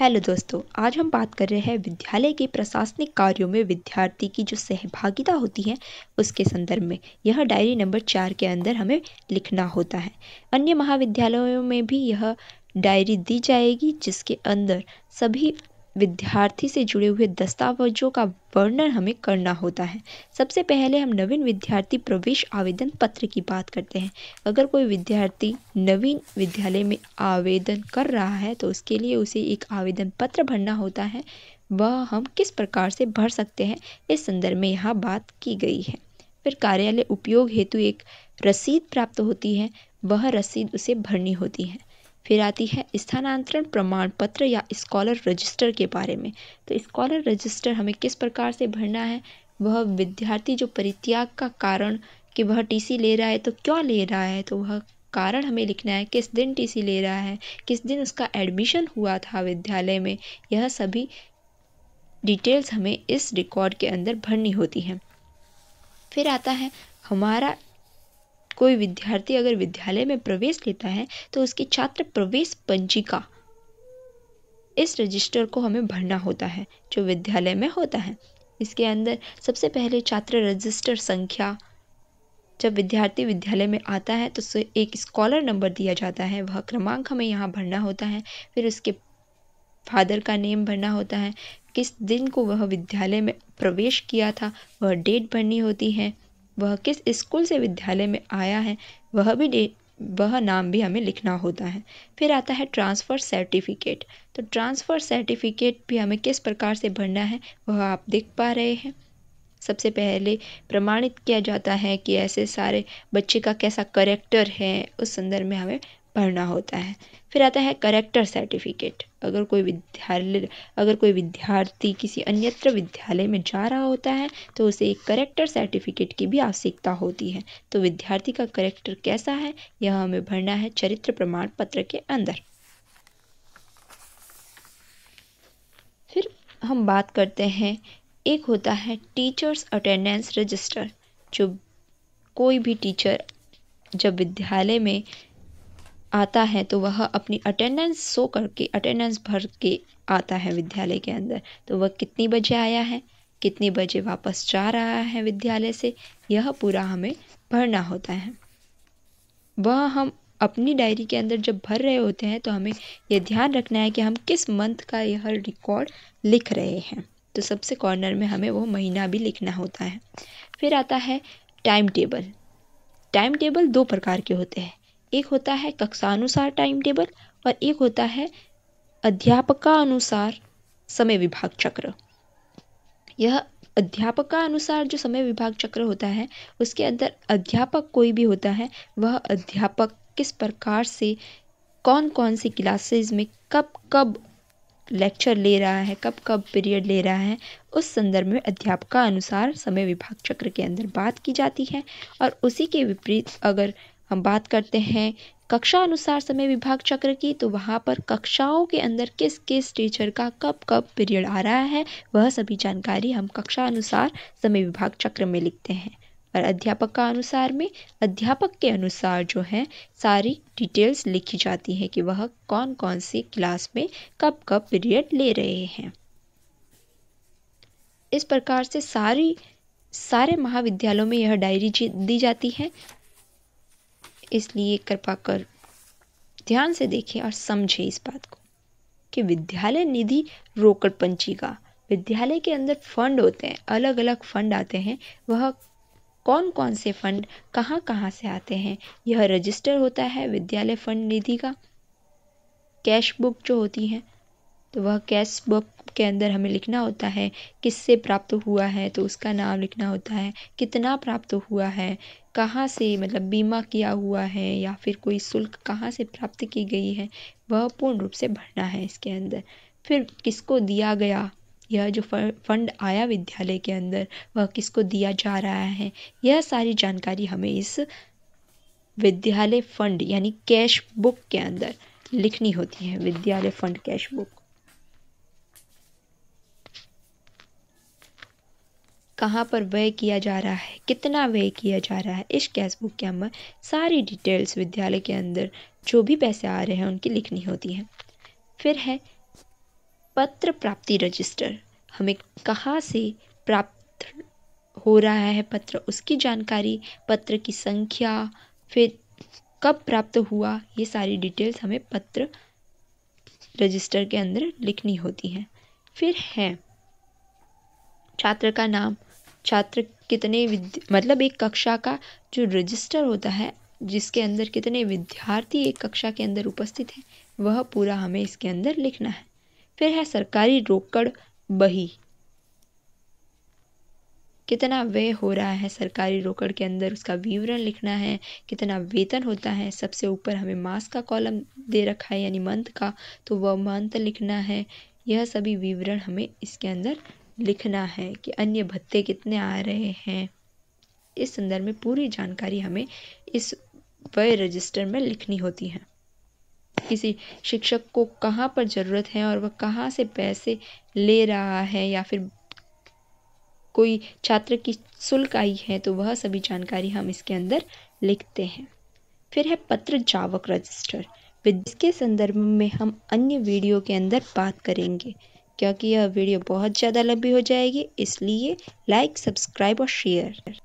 hello दोस्तों आज हम बात कर रहे हैं विद्यालय के प्रशासनिक कार्यों में विद्यार्थी की जो सहभागिता होती है उसके संदर्भ में यह डायरी नंबर चार के अंदर हमें लिखना होता है अन्य महाविद्यालयों में भी यह डायरी दी जाएगी जिसके अंदर सभी विद्यार्थी से जुड़े हुए दस्तावेज़ों का वर्णन हमें करना होता है सबसे पहले हम नवीन विद्यार्थी प्रवेश आवेदन पत्र की बात करते हैं अगर कोई विद्यार्थी नवीन विद्यालय में आवेदन कर रहा है तो उसके लिए उसे एक आवेदन पत्र भरना होता है वह हम किस प्रकार से भर सकते हैं इस संदर्भ में यहाँ बात की गई है फिर कार्यालय उपयोग हेतु एक रसीद प्राप्त होती है वह रसीद उसे भरनी होती है फिर आती है स्थानांतरण प्रमाण पत्र या स्कॉलर रजिस्टर के बारे में तो स्कॉलर रजिस्टर हमें किस प्रकार से भरना है वह विद्यार्थी जो परित्याग का कारण कि वह टीसी ले रहा है तो क्यों ले रहा है तो वह कारण हमें लिखना है किस दिन टीसी ले रहा है किस दिन उसका एडमिशन हुआ था विद्यालय में यह सभी डिटेल्स हमें इस रिकॉर्ड के अंदर भरनी होती हैं फिर आता है हमारा कोई विद्यार्थी अगर विद्यालय में प्रवेश लेता है तो उसकी छात्र प्रवेश पंजिका इस रजिस्टर को हमें भरना होता है जो विद्यालय में होता है इसके अंदर सबसे पहले छात्र रजिस्टर संख्या जब विद्यार्थी विद्यालय में आता है तो उसे एक स्कॉलर नंबर दिया जाता है वह क्रमांक हमें यहाँ भरना होता है फिर उसके फादर का नेम भरना होता है किस दिन को वह विद्यालय में प्रवेश किया था वह डेट भरनी होती है वह किस स्कूल से विद्यालय में आया है वह भी डे वह नाम भी हमें लिखना होता है फिर आता है ट्रांसफ़र सर्टिफिकेट तो ट्रांसफ़र सर्टिफिकेट भी हमें किस प्रकार से भरना है वह आप देख पा रहे हैं सबसे पहले प्रमाणित किया जाता है कि ऐसे सारे बच्चे का कैसा करेक्टर है उस संदर्भ में हमें भरना होता है फिर आता है करेक्टर सर्टिफिकेट अगर कोई विद्यालय अगर कोई विद्यार्थी किसी अन्यत्र विद्यालय में जा रहा होता है तो उसे एक करेक्टर सर्टिफिकेट की भी आवश्यकता होती है तो विद्यार्थी का करेक्टर कैसा है यह हमें भरना है चरित्र प्रमाण पत्र के अंदर फिर हम बात करते हैं एक होता है टीचर्स अटेंडेंस रजिस्टर जो कोई भी टीचर जब विद्यालय में आता है तो वह अपनी अटेंडेंस शो करके अटेंडेंस भर के आता है विद्यालय के अंदर तो वह कितनी बजे आया है कितने बजे वापस जा रहा है विद्यालय से यह पूरा हमें भरना होता है वह हम अपनी डायरी के अंदर जब भर रहे होते हैं तो हमें यह ध्यान रखना है कि हम किस मंथ का यह रिकॉर्ड लिख रहे हैं तो सबसे कॉर्नर में हमें वो महीना भी लिखना होता है फिर आता है टाइम टेबल टाइम टेबल दो प्रकार के होते हैं एक होता है कक्षानुसार टाइम टेबल और एक होता है अध्यापकानुसार समय विभाग चक्र यह अध्यापकानुसार जो समय विभाग चक्र होता है उसके अंदर अध्यापक कोई भी होता है वह अध्यापक किस प्रकार से कौन कौन सी क्लासेस में कब कब लेक्चर ले रहा है कब कब पीरियड ले रहा है उस संदर्भ में अध्यापका अनुसार समय विभाग चक्र के अंदर बात की जाती है और उसी के विपरीत अगर हम बात करते हैं कक्षा अनुसार समय विभाग चक्र की तो वहाँ पर कक्षाओं के अंदर किस किस टीचर का कब कब पीरियड आ रहा है वह सभी जानकारी हम कक्षा अनुसार समय विभाग चक्र में लिखते हैं और अध्यापक का अनुसार में अध्यापक के अनुसार जो है सारी डिटेल्स लिखी जाती है कि वह कौन कौन सी क्लास में कब कब पीरियड ले रहे हैं इस प्रकार से सारी सारे महाविद्यालयों में यह डायरी दी जाती है इसलिए कृपा कर ध्यान से देखें और समझें इस बात को कि विद्यालय निधि रोकड़ पंची का विद्यालय के अंदर फंड होते हैं अलग अलग फंड आते हैं वह कौन कौन से फंड कहाँ कहाँ से आते हैं यह रजिस्टर होता है विद्यालय फंड निधि का कैश बुक जो होती है तो वह कैश बुक के अंदर हमें लिखना होता है किससे प्राप्त हुआ है तो उसका नाम लिखना होता है कितना प्राप्त हुआ है कहाँ से मतलब बीमा किया हुआ है या फिर कोई शुल्क कहाँ से प्राप्त की गई है वह पूर्ण रूप से भरना है इसके अंदर फिर किसको दिया गया यह जो फंड आया विद्यालय के अंदर वह किसको दिया जा रहा है यह सारी जानकारी हमें इस विद्यालय फंड यानी कैश बुक के अंदर लिखनी होती है विद्यालय फंड कैश बुक कहाँ पर व्यय किया जा रहा है कितना व्यय किया जा रहा है इस कैश बुक के अंदर सारी डिटेल्स विद्यालय के अंदर जो भी पैसे आ रहे हैं उनकी लिखनी होती है फिर है पत्र प्राप्ति रजिस्टर हमें कहाँ से प्राप्त हो रहा है पत्र उसकी जानकारी पत्र की संख्या फिर कब प्राप्त हुआ ये सारी डिटेल्स हमें पत्र रजिस्टर के अंदर लिखनी होती हैं फिर है छात्र का नाम छात्र कितने मतलब एक कक्षा का जो रजिस्टर होता है जिसके अंदर कितने विद्यार्थी एक कक्षा के अंदर उपस्थित हैं वह पूरा हमें इसके अंदर लिखना है फिर है सरकारी रोकड़ बही कितना व्यय हो रहा है सरकारी रोकड़ के अंदर उसका विवरण लिखना है कितना वेतन होता है सबसे ऊपर हमें मास का कॉलम दे रखा है यानी मंथ का तो वह मंथ लिखना है यह सभी विवरण हमें इसके अंदर लिखना है कि अन्य भत्ते कितने आ रहे हैं इस संदर्भ में पूरी जानकारी हमें इस व्यय रजिस्टर में लिखनी होती है किसी शिक्षक को कहाँ पर ज़रूरत है और वह कहाँ से पैसे ले रहा है या फिर कोई छात्र की शुल्क आई है तो वह सभी जानकारी हम इसके अंदर लिखते हैं फिर है पत्र जावक रजिस्टर इसके संदर्भ में हम अन्य वीडियो के अंदर बात करेंगे क्योंकि यह वीडियो बहुत ज़्यादा लंबी हो जाएगी इसलिए लाइक सब्सक्राइब और शेयर